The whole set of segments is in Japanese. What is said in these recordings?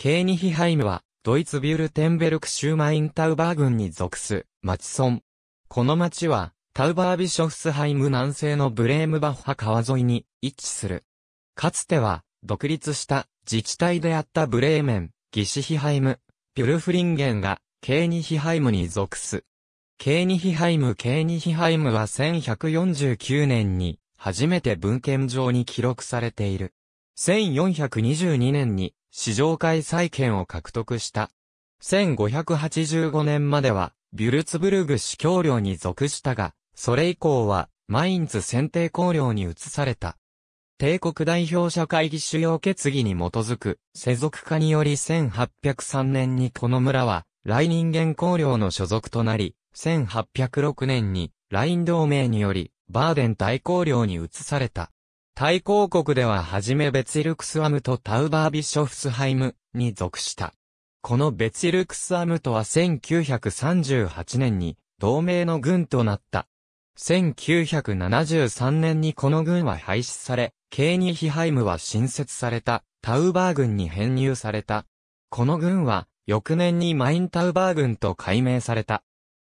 ケーニヒハイムは、ドイツビュルテンベルク州マインタウバー郡に属す、町村。この町は、タウバービショフスハイム南西のブレームバッハ川沿いに位置する。かつては、独立した自治体であったブレーメン、ギシヒハイム、ビュルフリンゲンが、ケーニヒハイムに属す。ケーニヒハイムケーニヒハイムは1149年に初めて文献上に記録されている。1422年に市場会再権を獲得した。1585年までは、ビュルツブルグ市協領に属したが、それ以降は、マインズ選定公領に移された。帝国代表者会議主要決議に基づく、世俗化により1803年にこの村は、来人間公領の所属となり、1806年に、ライン同盟により、バーデン大公領に移された。対抗国でははじめベツィルクスアムとタウバービショフスハイムに属した。このベツィルクスアムとは1938年に同盟の軍となった。1973年にこの軍は廃止され、ケーニヒハイムは新設された、タウバー軍に編入された。この軍は、翌年にマインタウバー軍と改名された。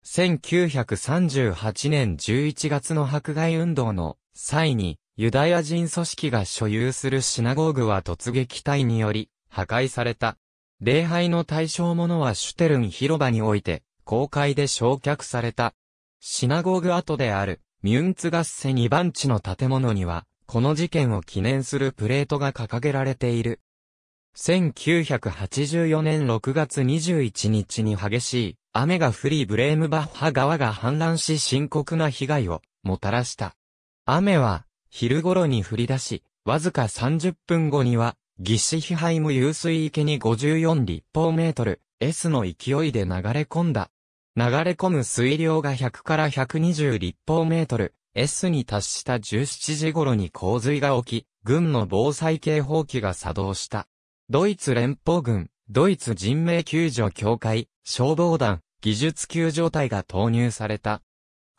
1938年11月の迫害運動の際に、ユダヤ人組織が所有するシナゴーグは突撃隊により破壊された。礼拝の対象者はシュテルン広場において公開で焼却された。シナゴーグ跡であるミュンツガッセ2番地の建物にはこの事件を記念するプレートが掲げられている。1984年6月21日に激しい雨が降りブレームバッハ川が氾濫し深刻な被害をもたらした。雨は昼頃に降り出し、わずか30分後には、シヒ批イ無湧水池に54立方メートル、S の勢いで流れ込んだ。流れ込む水量が100から120立方メートル、S に達した17時頃に洪水が起き、軍の防災警報機が作動した。ドイツ連邦軍、ドイツ人命救助協会、消防団、技術救助隊が投入された。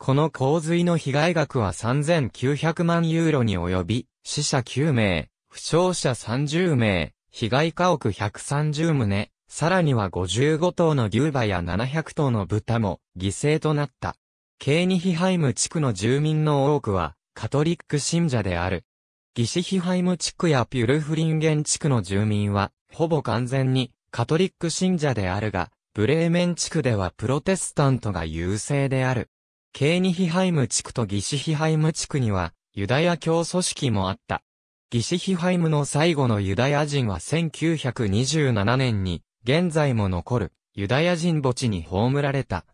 この洪水の被害額は3900万ユーロに及び、死者9名、負傷者30名、被害家屋130棟、さらには55頭の牛馬や700頭の豚も犠牲となった。ケーニヒハイム地区の住民の多くはカトリック信者である。ギシヒハイム地区やピュルフリンゲン地区の住民はほぼ完全にカトリック信者であるが、ブレーメン地区ではプロテスタントが優勢である。ケーニヒハイム地区とギシヒハイム地区には、ユダヤ教組織もあった。ギシヒハイムの最後のユダヤ人は1927年に、現在も残る、ユダヤ人墓地に葬られた。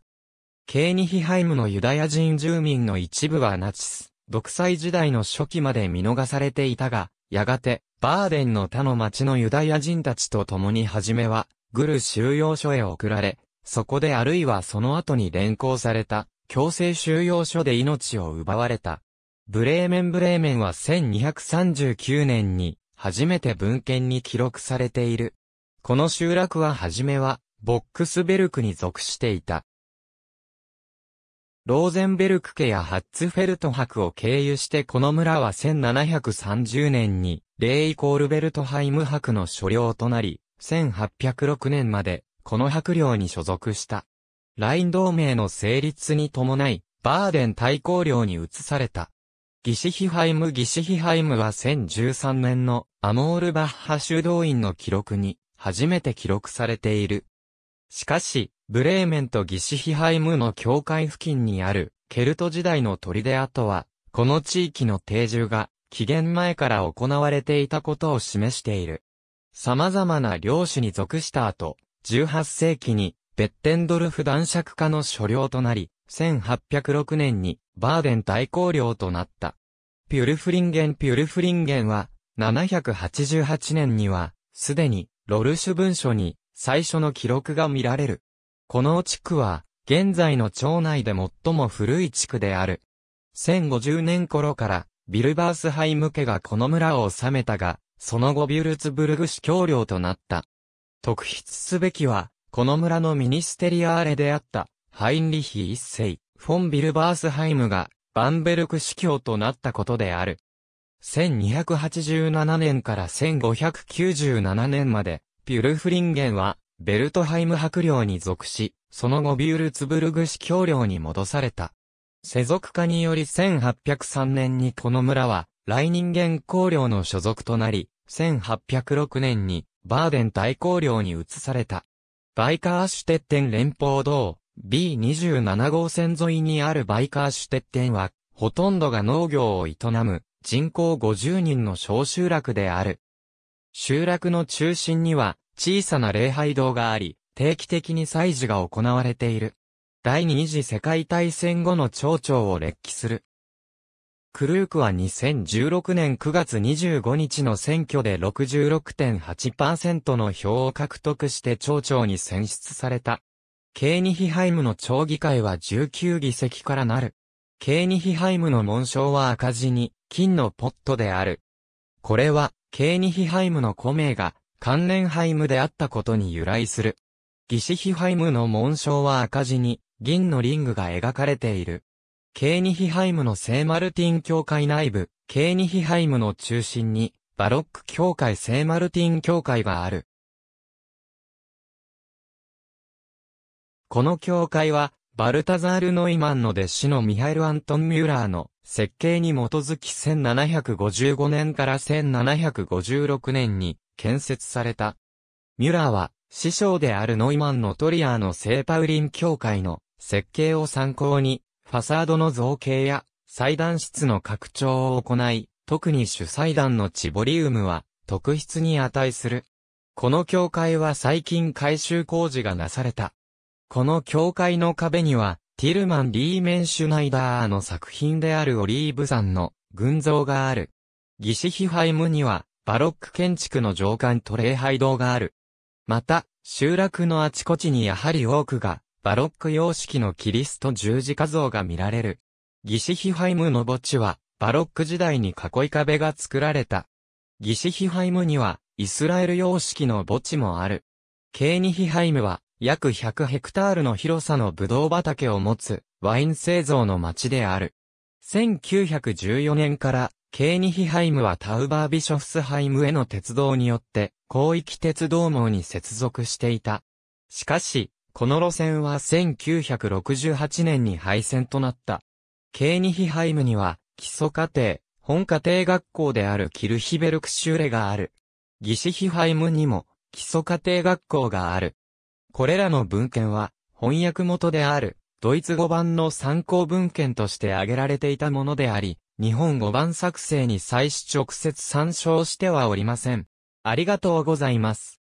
ケーニヒハイムのユダヤ人住民の一部はナチス、独裁時代の初期まで見逃されていたが、やがて、バーデンの他の町のユダヤ人たちと共に初めは、グル収容所へ送られ、そこであるいはその後に連行された。強制収容所で命を奪われた。ブレーメンブレーメンは1239年に初めて文献に記録されている。この集落は初めはボックスベルクに属していた。ローゼンベルク家やハッツフェルト博を経由してこの村は1730年にレイ・コールベルトハイム博の所領となり、1806年までこの博領に所属した。ライン同盟の成立に伴い、バーデン大公領に移された。ギシヒハイムギシヒハイムは1013年のアモールバッハ修道院の記録に初めて記録されている。しかし、ブレーメンとギシヒハイムの境界付近にあるケルト時代の砦跡は、この地域の定住が紀元前から行われていたことを示している。様々な領主に属した後、18世紀にベッテンドルフ男爵家の所領となり、1806年にバーデン大公領となった。ピュルフリンゲンピュルフリンゲンは、788年には、すでに、ロルシュ文書に、最初の記録が見られる。この地区は、現在の町内で最も古い地区である。1050年頃から、ビルバースハイム家がこの村を治めたが、その後ビュルツブルグ市教領となった。特筆すべきは、この村のミニステリアーレであった、ハインリヒ一世、フォンビルバースハイムが、バンベルク司教となったことである。1287年から1597年まで、ビュルフリンゲンは、ベルトハイム白領に属し、その後ビュルツブルグ司教領に戻された。世俗化により1803年にこの村は、来人間公領の所属となり、1806年に、バーデン大公領に移された。バイカーシュテッテン連邦道 B27 号線沿いにあるバイカーシュテッテンは、ほとんどが農業を営む人口50人の小集落である。集落の中心には小さな礼拝堂があり、定期的に祭事が行われている。第二次世界大戦後の町長を列記する。クルークは2016年9月25日の選挙で66.8%の票を獲得して町長に選出された。ケーニヒハイムの町議会は19議席からなる。ケーニヒハイムの紋章は赤字に、金のポットである。これは、ケーニヒハイムの古名が、関連ハイムであったことに由来する。ギシヒハイムの紋章は赤字に、銀のリングが描かれている。ケーニヒハイムの聖マルティン教会内部、ケーニヒハイムの中心に、バロック教会聖マルティン教会がある。この教会は、バルタザール・ノイマンの弟子のミハイル・アントン・ミューラーの設計に基づき1755年から1756年に建設された。ミュラーは師匠であるノイマンのトリアーの聖パウリン教会の設計を参考にファサードの造形や、祭壇室の拡張を行い、特に主祭壇のチボリウムは、特筆に値する。この教会は最近改修工事がなされた。この教会の壁には、ティルマン・リーメンシュナイダーの作品であるオリーブ山の群像がある。ギシヒハイムには、バロック建築の上官と礼拝堂がある。また、集落のあちこちにやはり多くがバロック様式のキリスト十字架像が見られる。ギシヒハイムの墓地は、バロック時代に囲い壁が作られた。ギシヒハイムには、イスラエル様式の墓地もある。ケーニヒハイムは、約100ヘクタールの広さのブドウ畑を持つ、ワイン製造の町である。1914年から、ケーニヒハイムはタウバービショフスハイムへの鉄道によって、広域鉄道網に接続していた。しかし、この路線は1968年に廃線となった。ケーニヒハイムには、基礎家庭、本家庭学校であるキルヒベルクシューレがある。ギシヒハイムにも、基礎家庭学校がある。これらの文献は、翻訳元である、ドイツ語版の参考文献として挙げられていたものであり、日本語版作成に際し直接参照してはおりません。ありがとうございます。